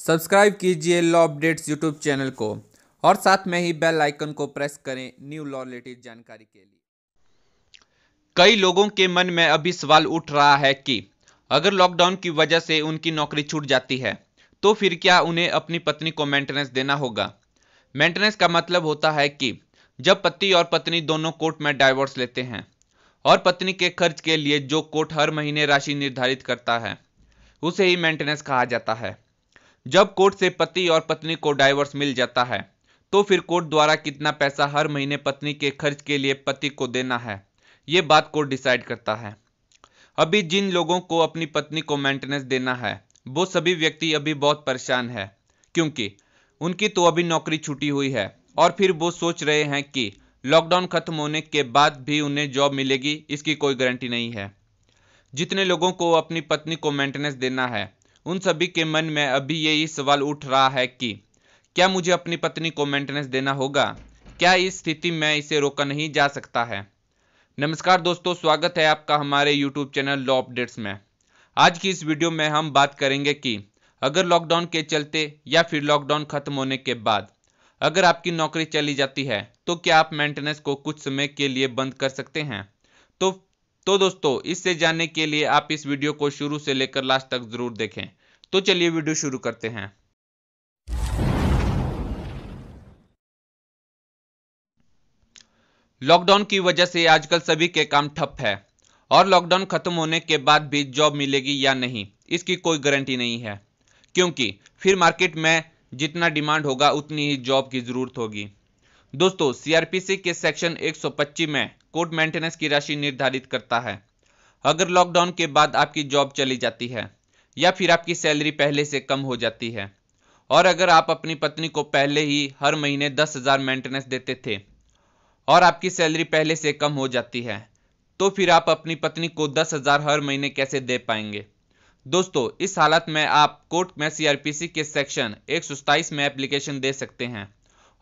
subscribe कीजिए law updates YouTube channel को और साथ में ही बेल आइकन को प्रेस करें न्यू लॉ रिलेटेड जानकारी के लिए कई लोगों के मन में अभी सवाल उठ रहा है कि अगर लॉकडाउन की वजह से उनकी नौकरी छूट जाती है तो फिर क्या उन्हें अपनी पत्नी को मेंटेनेंस देना होगा मेंटेनेंस का मतलब होता है कि जब पति और पत्नी दोनों कोर्ट में डाइवोर्स लेते हैं और पत्नी के खर्च के लिए जो कोर्ट हर महीने राशि निर्धारित करता है उसे ही मेंटेनेंस कहा जाता है जब कोर्ट से पति और पत्नी को डाइवोर्स मिल जाता है तो फिर कोर्ट द्वारा कितना पैसा हर महीने पत्नी के खर्च के लिए पति को देना है ये बात कोर्ट डिसाइड करता है अभी जिन लोगों को अपनी पत्नी को मेंटेनेंस देना है वो सभी व्यक्ति अभी बहुत परेशान है क्योंकि उनकी तो अभी नौकरी छुट्टी हुई है और फिर वो सोच रहे हैं कि लॉकडाउन खत्म होने के बाद भी उन्हें जॉब मिलेगी इसकी कोई गारंटी नहीं है जितने लोगों को अपनी पत्नी को मेंटेनेंस देना है उन सभी के मन में अभी यही सवाल उठ रहा है कि क्या मुझे अपनी पत्नी को मेंटेनेंस देना होगा क्या इस स्थिति में इसे रोका नहीं जा सकता है नमस्कार दोस्तों स्वागत है आपका हमारे यूट्यूब चैनल लॉ अपडेट्स में आज की इस वीडियो में हम बात करेंगे कि अगर लॉकडाउन के चलते या फिर लॉकडाउन खत्म होने के बाद अगर आपकी नौकरी चली जाती है तो क्या आप मेंटेनेंस को कुछ समय के लिए बंद कर सकते हैं तो तो दोस्तों इससे जानने के लिए आप इस वीडियो को शुरू से लेकर लास्ट तक जरूर देखें तो चलिए वीडियो शुरू करते हैं लॉकडाउन की वजह से आजकल सभी के काम ठप है और लॉकडाउन खत्म होने के बाद भी जॉब मिलेगी या नहीं इसकी कोई गारंटी नहीं है क्योंकि फिर मार्केट में जितना डिमांड होगा उतनी ही जॉब की जरूरत होगी दोस्तों सीआरपीसी के सेक्शन 125 में कोर्ट मेंटेनेंस की राशि निर्धारित करता है अगर लॉकडाउन के बाद आपकी जॉब चली जाती है या फिर आपकी सैलरी पहले से कम हो जाती है और अगर आप अपनी पत्नी को पहले ही हर महीने दस हज़ार मेंटेनेंस देते थे और आपकी सैलरी पहले से कम हो जाती है तो फिर आप अपनी पत्नी को दस हज़ार हर महीने कैसे दे पाएंगे दोस्तों इस हालत में आप कोर्ट में सीआरपीसी के सेक्शन एक में एप्लीकेशन दे सकते हैं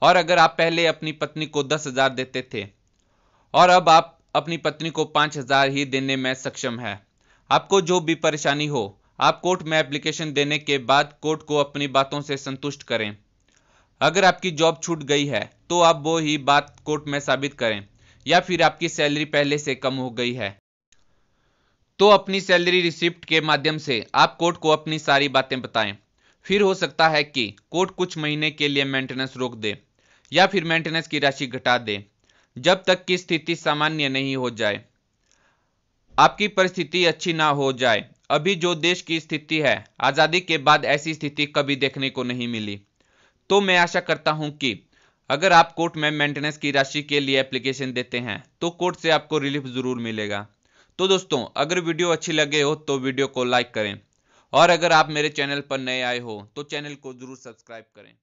और अगर आप पहले अपनी पत्नी को दस हज़ार देते थे और अब आप अपनी पत्नी को पाँच हज़ार ही देने में सक्षम है आपको जो भी परेशानी हो आप कोर्ट में एप्लीकेशन देने के बाद कोर्ट को अपनी बातों से संतुष्ट करें अगर आपकी जॉब छूट गई है तो आप वो ही बात कोर्ट में साबित करें या फिर आपकी सैलरी पहले से कम हो गई है तो अपनी सैलरी रिसिप्ट के माध्यम से आप कोर्ट को अपनी सारी बातें बताएं फिर हो सकता है कि कोर्ट कुछ महीने के लिए मेंटेनेंस रोक दे या फिर मेंटेनेंस की राशि घटा दे जब तक की स्थिति सामान्य नहीं हो जाए आपकी परिस्थिति अच्छी ना हो जाए अभी जो देश की स्थिति है आज़ादी के बाद ऐसी स्थिति कभी देखने को नहीं मिली तो मैं आशा करता हूं कि अगर आप कोर्ट में मेंटेनेंस की राशि के लिए एप्लीकेशन देते हैं तो कोर्ट से आपको रिलीफ ज़रूर मिलेगा तो दोस्तों अगर वीडियो अच्छी लगे हो तो वीडियो को लाइक करें और अगर आप मेरे चैनल पर नए आए हो तो चैनल को ज़रूर सब्सक्राइब करें